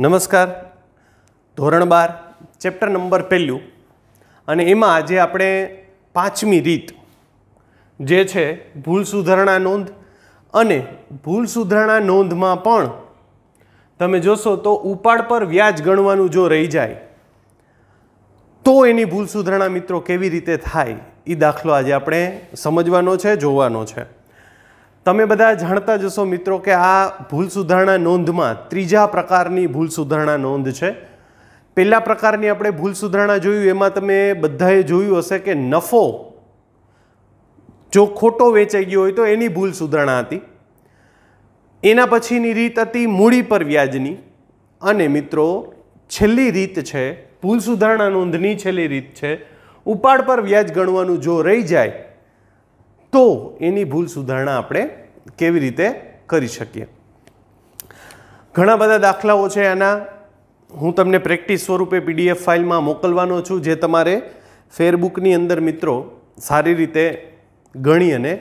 નમસ્કાર ધોરણ બાર chapter number પહેલું અને એમાં આજે આપણે પાંચમી રીત જે છે ભૂલ સુધારણા નોંધ અને ભૂલ સુધારણા નોંધમાં પણ તમે જોશો તો ઉપાડ પર વ્યાજ ગણવાનું જો રહી જાય તો એની ભૂલ સુધારણા મિત્રો કેવી રીતે થાય એ દાખલો આજે આપણે સમજવાનો છે જોવાનો છે તમે બધા જાણતા જશો મિત્રો કે આ ભૂલ સુધારણા નોંધમાં ત્રીજા પ્રકારની ભૂલ સુધારણા નોંધ છે પહેલા પ્રકારની આપણે ભૂલ સુધારણા જોયું એમાં તમે બધાએ જોયું હશે કે નફો જો ખોટો વેચાઈ ગયો હોય તો એની ભૂલ સુધારણા હતી એના પછીની રીત હતી મૂડી પર વ્યાજની અને મિત્રો છેલ્લી રીત છે ભૂલ સુધારણા નોંધની છેલ્લી રીત છે ઉપાડ પર વ્યાજ ગણવાનું જો રહી જાય તો એની ભૂલ સુધારણા આપણે કેવી રીતે કરી શકીએ ઘણા બધા દાખલાઓ છે આના હું તમને પ્રેક્ટિસ સ્વરૂપે પીડીએફ ફાઇલમાં મોકલવાનો છું જે તમારે ફેરબુકની અંદર મિત્રો સારી રીતે ગણી અને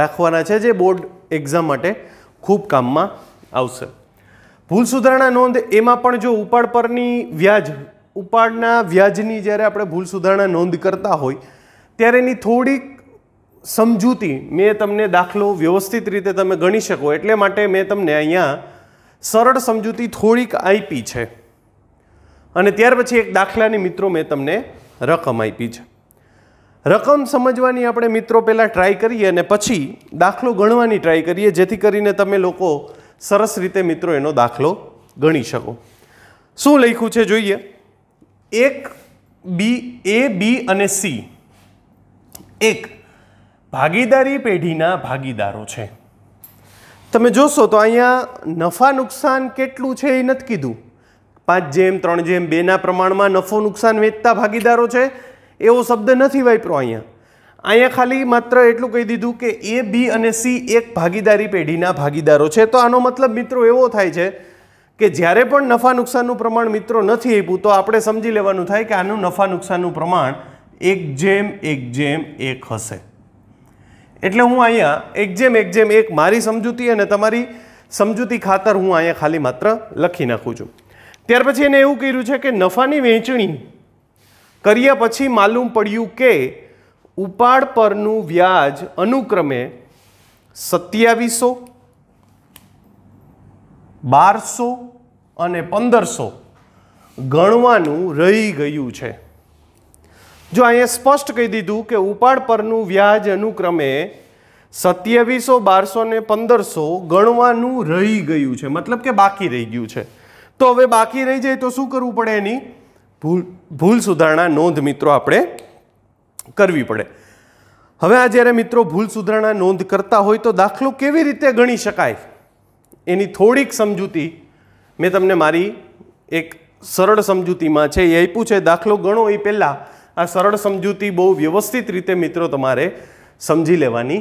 રાખવાના છે જે બોર્ડ એક્ઝામ માટે ખૂબ કામમાં આવશે ભૂલ સુધારણા નોંધ એમાં પણ જો ઉપાડ પરની વ્યાજ ઉપાડના વ્યાજની જ્યારે આપણે ભૂલ સુધારણા નોંધ કરતા હોય ત્યારે એની થોડીક સમજૂતી મેં તમને દાખલો વ્યવસ્થિત રીતે તમે ગણી શકો એટલે માટે મેં તમને અહીંયા સરળ સમજૂતી થોડીક આપી છે અને ત્યાર પછી એક દાખલાની મિત્રો મેં તમને રકમ આપી છે રકમ સમજવાની આપણે મિત્રો પહેલાં ટ્રાય કરીએ અને પછી દાખલો ગણવાની ટ્રાય કરીએ જેથી કરીને તમે લોકો સરસ રીતે મિત્રો એનો દાખલો ગણી શકો શું લખ્યું છે જોઈએ એક બી એ બી અને સી એક ભાગીદારી પેઢીના ભાગીદારો છે તમે જોશો તો અહીંયા નફા નુકસાન કેટલું છે એ નથી કીધું પાંચ જેમ ત્રણ જેમ બેના પ્રમાણમાં નફો નુકસાન વેચતા ભાગીદારો છે એવો શબ્દ નથી વાપરો અહીંયા અહીંયા ખાલી માત્ર એટલું કહી દીધું કે એ બી અને સી એક ભાગીદારી પેઢીના ભાગીદારો છે તો આનો મતલબ મિત્રો એવો થાય છે કે જ્યારે પણ નફા નુકસાનનું પ્રમાણ મિત્રો નથી આપ્યું તો આપણે સમજી લેવાનું થાય કે આનું નફા નુકસાનનું પ્રમાણ એક જેમ એક જેમ એક હશે એટલે હું અહીંયા એકજેમ એકજેમ એક મારી સમજૂતી અને તમારી સમજૂતી ખાતર હું અહીંયા ખાલી માત્ર લખી નાખું છું ત્યાર પછી એને એવું કર્યું છે કે નફાની વહેંચણી કર્યા પછી માલુમ પડ્યું કે ઉપાડ પરનું વ્યાજ અનુક્રમે સત્યાવીસો બારસો અને પંદરસો ગણવાનું રહી ગયું છે જો અહીંયા સ્પષ્ટ કહી દીધું કે ઉપાડ પરનું વ્યાજ અનુક્રમે સત્યાવીસો બારસો ને પંદરસો ગણવાનું રહી ગયું છે મતલબ કે બાકી રહી ગયું છે તો હવે બાકી રહી જાય તો શું કરવું પડે એની ભૂલ ભૂલ સુધારણા નોંધ મિત્રો આપણે કરવી પડે હવે આ જ્યારે મિત્રો ભૂલ સુધારણા નોંધ કરતા હોય તો દાખલો કેવી રીતે ગણી શકાય એની થોડીક સમજૂતી મેં તમને મારી એક સરળ સમજૂતીમાં છે એ આપ્યું છે દાખલો ગણો એ પહેલાં આ સરળ સમજૂતી બહુ વ્યવસ્થિત રીતે મિત્રો તમારે સમજી લેવાની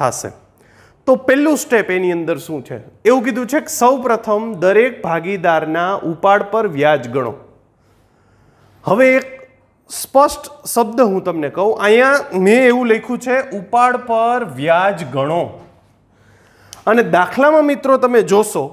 થશે તો પહેલું સ્ટેપ એની અંદર શું છે એવું કીધું છે કે સૌપ્રથમ દરેક ભાગીદારના ઉપાડ પર વ્યાજ ગણો હવે એક સ્પષ્ટ શબ્દ હું તમને કહું અહીંયા મેં એવું લખ્યું છે ઉપાડ પર વ્યાજ ગણો અને દાખલામાં મિત્રો તમે જોશો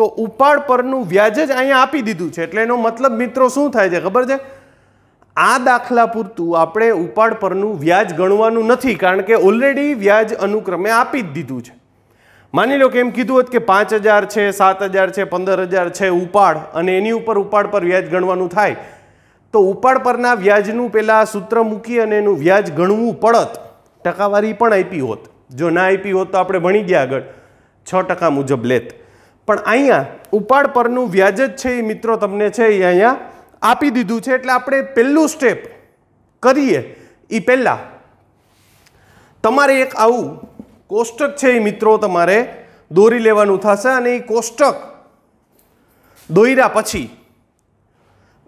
તો ઉપાડ પરનું વ્યાજ જ અહીંયા આપી દીધું છે એટલે એનો મતલબ મિત્રો શું થાય છે ખબર છે આ દાખલા પૂરતું આપણે ઉપાડ પરનું વ્યાજ ગણવાનું નથી કારણ કે ઓલરેડી વ્યાજ અનુક્રમે આપી જ દીધું છે માની લો કે એમ કીધું હોત કે પાંચ હજાર છે સાત હજાર છે પંદર હજાર છે ઉપાડ અને એની ઉપર ઉપાડ પર વ્યાજ ગણવાનું થાય તો ઉપાડ પરના વ્યાજનું પહેલાં સૂત્ર મૂકી અને એનું વ્યાજ ગણવું પડત ટકાવારી પણ આપી હોત જો ના આપી હોત તો આપણે ભણી ગયા આગળ છ ટકા મુજબ લેત પણ અહીંયા ઉપાડ પરનું વ્યાજ જ છે એ મિત્રો તમને છે એ અહીંયા આપી દીધું છે એટલે આપણે પહેલું સ્ટેપ કરીએ એ પહેલાં તમારે એક આવું કોષ્ટક છે એ મિત્રો તમારે દોરી લેવાનું થશે અને એ કોષ્ટક દોર્યા પછી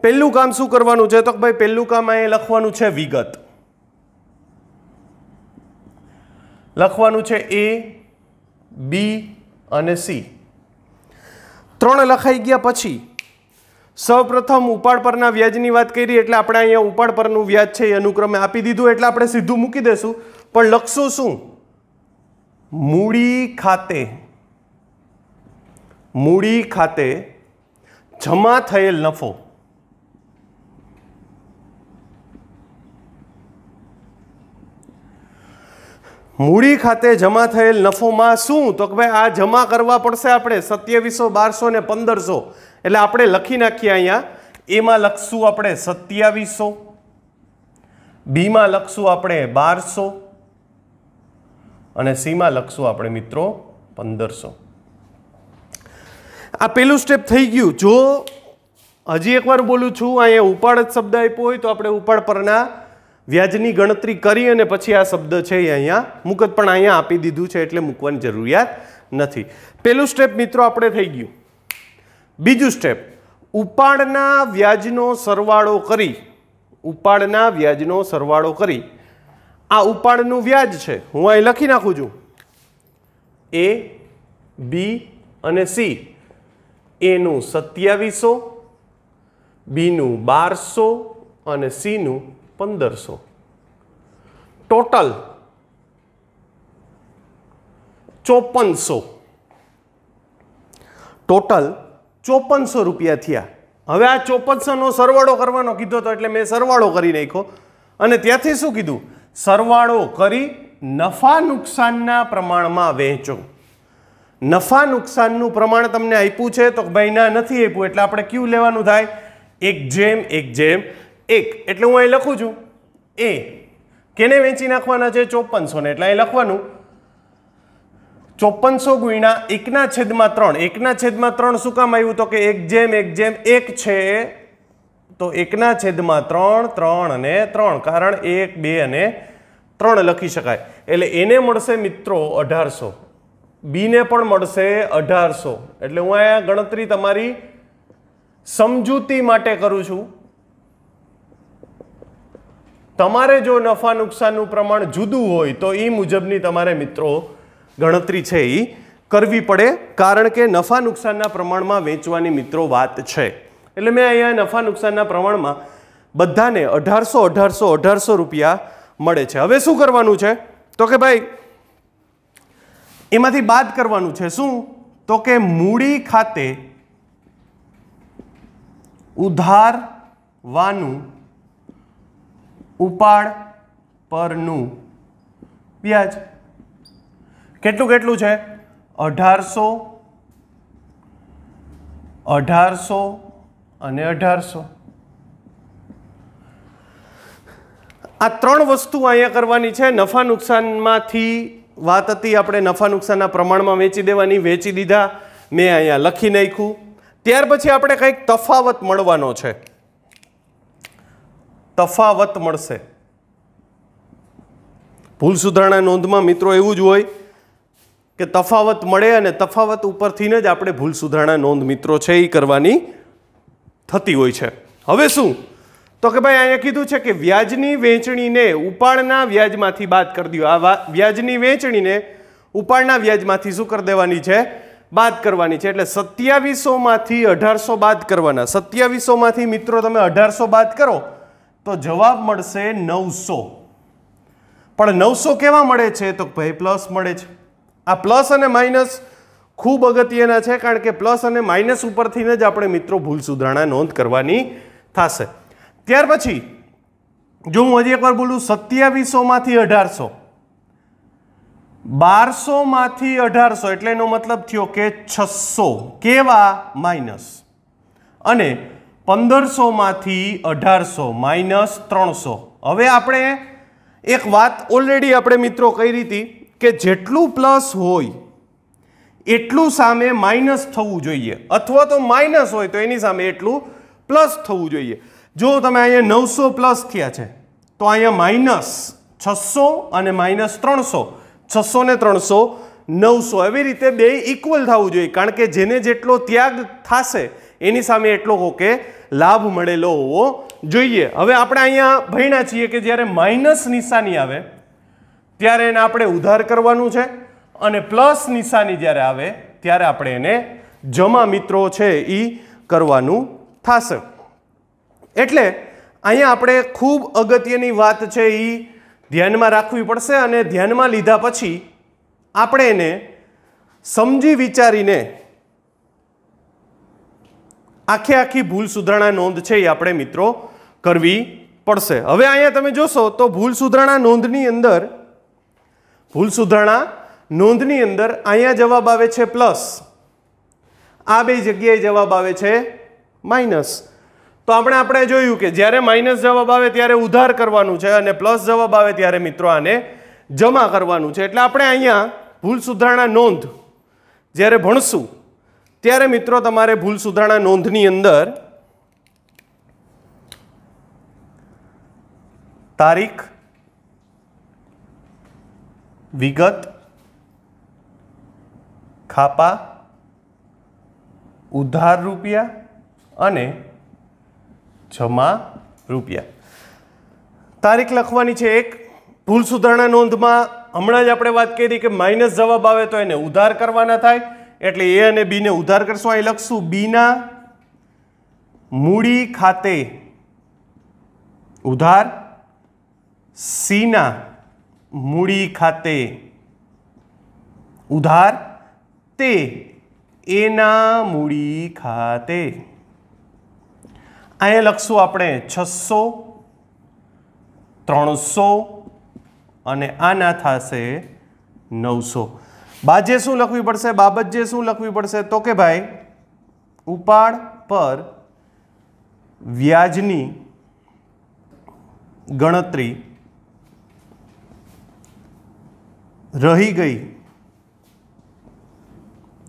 પહેલું કામ શું કરવાનું છે તો ભાઈ પહેલું કામ એ લખવાનું છે વિગત લખવાનું છે એ બી અને સી ત્રણ લખાઈ ગયા પછી સૌપ્રથમ ઉપાડ પરના વ્યાજની વાત કરી એટલે આપણે અહીંયા ઉપાડ પરનું વ્યાજ છે એ અનુક્રમે આપી દીધું એટલે આપણે સીધું મૂકી દેશું પણ લખશું શું મૂડી ખાતે મૂડી ખાતે જમા થયેલ નફો મૂડી ખાતે જમા થયેલ નફોમાં શું તો કે ભાઈ આ જમા કરવા પડશે આપણે સત્યાવીસો બારસો ને પંદરસો એટલે આપણે લખી નાખીએ અહીંયા એમાં લખશું આપણે સત્યાવીસો બીમાં લખશું આપણે બારસો અને સીમાં લખશું આપણે મિત્રો પંદરસો આ પેલું સ્ટેપ થઈ ગયું જો હજી એકવાર બોલું છું અહીંયા ઉપાડ જ શબ્દ આપ્યો હોય તો આપણે ઉપાડ પરના વ્યાજની ગણતરી કરી અને પછી આ શબ્દ છે એ અહીંયા મુકત પણ અહીંયા આપી દીધું છે એટલે મૂકવાની જરૂરિયાત નથી પેલું સ્ટેપ મિત્રો આપણે થઈ ગયું બીજું સ્ટેપ ઉપાડના વ્યાજનો સરવાળો કરી ઉપાડના વ્યાજનો સરવાળો કરી આ ઉપાડનું વ્યાજ છે હું અહીં લખી નાખું છું એ બી અને સી એનું સત્યાવીસો બીનું બારસો અને સીનું પંદરસો ટોટલ ચોપનસો ટોટલ ચોપનસો રૂપિયા થયા હવે આ ચોપનસોનો સરવાળો કરવાનો કીધો હતો એટલે મેં સરવાળો કરી નાખ્યો અને ત્યાંથી શું કીધું સરવાળો કરી નફા નુકસાનના પ્રમાણમાં વહેંચો નફા નુકસાનનું પ્રમાણ તમને આપ્યું છે તો ભાઈ ના નથી આપ્યું એટલે આપણે ક્યુ લેવાનું થાય એક જેમ એક જેમ એક એટલે હું અહીં લખું છું એ કેને વેચી નાખવાના છે ચોપનસોને એટલે અહીં લખવાનું ચોપનસો ગુણ્યા એકના છેદમાં ત્રણ એકના છેદમાં ત્રણ શું કામ આવ્યું તો કે એક જેમ એક જેમ એક છે તો એકના છેદમાં ત્રણ ત્રણ અને ત્રણ કારણ એક બે અને ત્રણ લખી શકાય એટલે એને મળશે મિત્રો અઢારસો બીને પણ મળશે અઢારસો એટલે હું અહીંયા ગણતરી તમારી સમજૂતી માટે કરું છું તમારે જો નફા નુકસાનનું પ્રમાણ જુદું હોય તો એ મુજબની તમારે મિત્રો ગણતરી છે એ કરવી પડે કારણ કે નફા નુકસાનના પ્રમાણમાં વેચવાની મિત્રો વાત છે એટલે મેં અહીંયા નફા નુકસાનના પ્રમાણમાં બધાને અઢારસો અઢારસો અઢારસો રૂપિયા મળે છે હવે શું કરવાનું છે તો કે ભાઈ એમાંથી બાદ કરવાનું છે શું તો કે મૂડી ખાતે ઉધારવાનું ઉપાડ પરનું વ્યાજ કેટલું કેટલું છે અઢારસો અઢારસો અને અઢારસો આ ત્રણ વસ્તુ અહીંયા કરવાની છે નફા નુકસાનમાંથી વાત હતી આપણે નફા નુકસાનના પ્રમાણમાં વેચી દેવાની વેચી દીધા મેં અહીંયા લખી નાખ્યું ત્યાર પછી આપણે કંઈક તફાવત મળવાનો છે તફાવત મળશે ભૂલ સુધારણા નોંધમાં મિત્રો એવું જ હોય કે તફાવત મળે અને તફાવત ઉપરથીને જ આપણે ભૂલ સુધારણા નોંધ મિત્રો છે એ કરવાની થતી હોય છે હવે શું તો કે ભાઈ અહીંયા કીધું છે કે વ્યાજની વેચણીને ઉપાડના વ્યાજમાંથી બાદ કરી દો આ વ્યાજની વેચણીને ઉપાડના વ્યાજમાંથી શું કરી દેવાની છે બાદ કરવાની છે એટલે સત્યાવીસોમાંથી અઢારસો બાદ કરવાના સત્યાવીસોમાંથી મિત્રો તમે અઢારસો બાદ કરો તો જવાબ મળશે નવસો પણ નવસો કેવા મળે છે તો ભાઈ પ્લસ મળે છે આ પ્લસ અને માઇનસ ખૂબ અગત્યના છે કારણ કે પ્લસ અને માઇનસ ઉપરથીને જ આપણે મિત્રો ભૂલ સુધારણા નોંધ કરવાની થશે ત્યાર પછી જો હું હજી એકવાર બોલું સત્યાવીસોમાંથી અઢારસો બારસોમાંથી અઢારસો એટલે એનો મતલબ થયો કે છસો કેવા માઇનસ અને પંદરસોમાંથી અઢારસો માઇનસ ત્રણસો હવે આપણે એક વાત ઓલરેડી આપણે મિત્રો કઈ હતી કે જેટલું પ્લસ હોય એટલું સામે માઇનસ થવું જોઈએ અથવા તો માઇનસ હોય તો એની સામે એટલું પ્લસ થવું જોઈએ જો તમે અહીંયા નવસો પ્લસ થયા છે તો અહીંયા માઇનસ છસો અને માઇનસ ત્રણસો છસો ને ત્રણસો નવસો એવી રીતે બે ઇક્વલ થવું જોઈએ કારણ કે જેને જેટલો ત્યાગ થશે એની સામે એટલો હોકે લાભ મળેલો હોવો જોઈએ હવે આપણે અહીંયા ભણ્યા છીએ કે જ્યારે માઇનસ નિશાની આવે ત્યારે એને આપણે ઉધાર કરવાનું છે અને પ્લસ નિશાની જ્યારે આવે ત્યારે આપણે એને જમા મિત્રો છે એ કરવાનું થશે એટલે અહીંયા આપણે ખૂબ અગત્યની વાત છે એ ધ્યાનમાં રાખવી પડશે અને ધ્યાનમાં લીધા પછી આપણે એને સમજી વિચારીને આખી આખી ભૂલ સુધારણા નોંધ છે એ આપણે મિત્રો કરવી પડશે હવે અહીંયા તમે જોશો તો ભૂલ સુધારણા નોંધની અંદર ભૂલ સુધારણા નોંધની અંદર અહીંયા જવાબ આવે છે પ્લસ આ બે જગ્યાએ જવાબ આવે છે માઇનસ તો આપણે આપણે જોયું કે જ્યારે માઇનસ જવાબ આવે ત્યારે ઉધાર કરવાનું છે અને પ્લસ જવાબ આવે ત્યારે મિત્રો આને જમા કરવાનું છે એટલે આપણે અહીંયા ભૂલ સુધારણા નોંધ જ્યારે ભણશું ત્યારે મિત્રો તમારે ભૂલ સુધારણા નોંધની અંદર તારીખ વિગત ખાપા ઉધાર રૂપિયા અને જમા રૂપિયા તારીખ લખવાની છે એક ભૂલ સુધારણા નોંધમાં હમણાં જ આપણે વાત કરી કે માઇનસ જવાબ આવે તો એને ઉધાર કરવાના થાય એટલે એ અને બીને ઉધાર કરશું અહીં લખશું બીના મૂડી ખાતે ઉધાર સીના મૂડી ખાતે ઉધાર તે એના મૂડી ખાતે અહીંયા લખશું આપણે છસો ત્રણસો અને આના થશે નવસો બાજે શું લખવી પડશે બાબત જે શું લખવી પડશે તો કે ભાઈ ઉપાડ પર વ્યાજની ગણતરી રહી ગઈ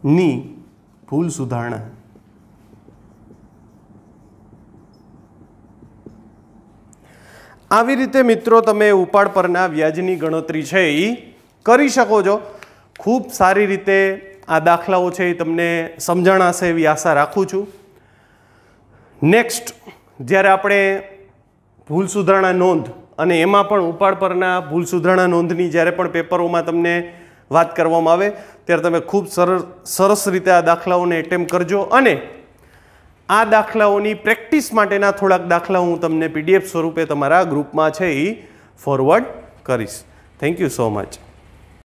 ની ભૂલ સુધારણા આવી રીતે મિત્રો તમે ઉપાડ પરના વ્યાજની ગણતરી છે એ કરી શકો છો ખૂબ સારી રીતે આ દાખલાઓ છે એ તમને સમજણાશે એવી આશા રાખું છું નેક્સ્ટ જ્યારે આપણે ભૂલ સુધારણા નોંધ અને એમાં પણ ઉપાડ પરના ભૂલ સુધારણા નોંધની જ્યારે પણ પેપરોમાં તમને વાત કરવામાં આવે ત્યારે તમે ખૂબ સરસ સરસ રીતે આ દાખલાઓને એટેમ્પ કરજો અને આ દાખલાઓની પ્રેક્ટિસ માટેના થોડાક દાખલા હું તમને પીડીએફ સ્વરૂપે તમારા ગ્રુપમાં છે એ ફોરવર્ડ કરીશ થેન્ક યુ સો મચ